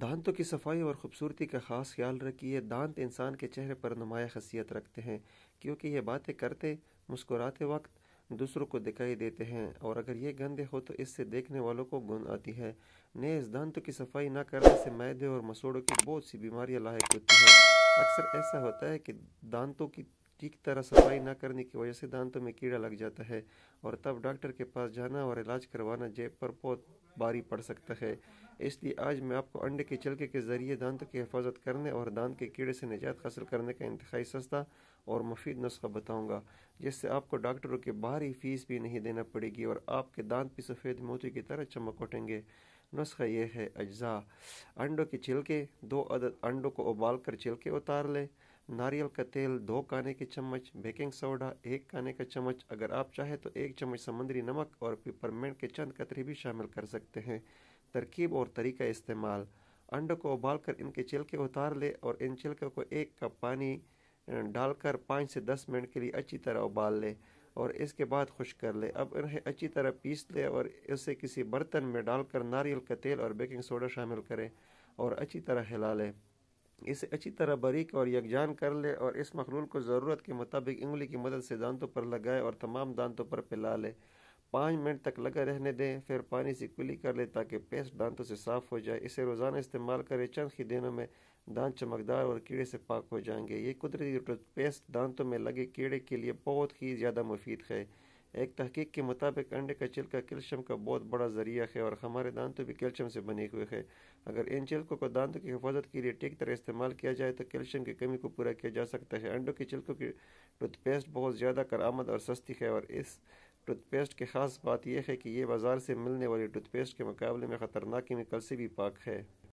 दांतों की सफाई और ख़ूबसूरती का ख़ास ख्याल रखिए दांत इंसान के चेहरे पर नुमाया खसियत रखते हैं क्योंकि ये बातें करते मुस्कुराते वक्त दूसरों को दिखाई देते हैं और अगर ये गंदे हो तो इससे देखने वालों को गुन आती है नए इस दांतों की सफाई ना करने से मैदे और मसूड़ों की बहुत सी बीमारियां लाक होती हैं अक्सर ऐसा होता है कि दांतों की ठीक तरह सफाई न करने की वजह से दांतों में कीड़ा लग जाता है और तब डॉक्टर के पास जाना और इलाज करवाना जेब पर बहुत भारी पड़ सकता है इसलिए आज मैं आपको अंडे के छिलके के ज़रिए दांतों की हिफाजत करने और दांत के कीड़े से निजात हासिल करने का इंतहाई सस्ता और मुफीद नुस्खा बताऊँगा जिससे आपको डॉक्टरों की भारी फीस भी नहीं देना पड़ेगी और आपके दांत भी सफ़ेद मोती की तरह चमक उठेंगे नुस्खा यह है अज्जा अंडों के छिलके दो अदद अंडों को उबाल कर छिलके उतार लें नारियल का तेल दो खाने के चम्मच बेकिंग सोडा एक खाने का चम्मच अगर आप चाहें तो एक चम्मच समुद्री नमक और पिपरमेंट के चंद कतरे भी शामिल कर सकते हैं तरकीब और तरीका इस्तेमाल अंडों को उबालकर इनके छिलके उतार ले और इन छिलकों को एक कप पानी डालकर पाँच से दस मिनट के लिए अच्छी तरह उबाल ले और इसके बाद खुश कर ले अब इन्हें अच्छी तरह पीस ले और इसे किसी बर्तन में डालकर नारियल का तेल और बेकिंग सोडा शामिल करें और अच्छी तरह हिला लें इसे अच्छी तरह बारीक और यकजान कर ले और इस मखलूल को ज़रूरत के मुताबिक उंगली की मदद से दांतों पर लगाए और तमाम दांतों पर पिला ले पाँच मिनट तक लगा रहने दें फिर पानी से कुली कर ले ताकि पेस्ट दांतों से साफ़ हो जाए इसे रोज़ाना इस्तेमाल करें चंद ही दिनों में दांत चमकदार और कीड़े से पाक हो जाएंगे ये कुदरती पेस्ट दांतों में लगे कीड़े के लिए बहुत ही ज़्यादा मुफीद है एक तहकीक के मुताबिक अंडे का छिलका कैल्शियम का बहुत बड़ा जरिया है और हमारे दांतों भी कैल्शियम से बने हुए हैं अगर इन चिल्कों को दांतों की हिफाजत के लिए ठीक तरह इस्तेमाल किया जाए तो कैल्शियम की कमी को पूरा किया जा सकता है अंडों के चिल्कों की टूथपेस्ट बहुत ज़्यादा करामद और सस्ती है और इस टूथपेस्ट की खास बात यह है कि ये बाज़ार से मिलने वाली टूथपेस्ट के मुकाबले में ख़तरनाक केमिकल से भी पाक है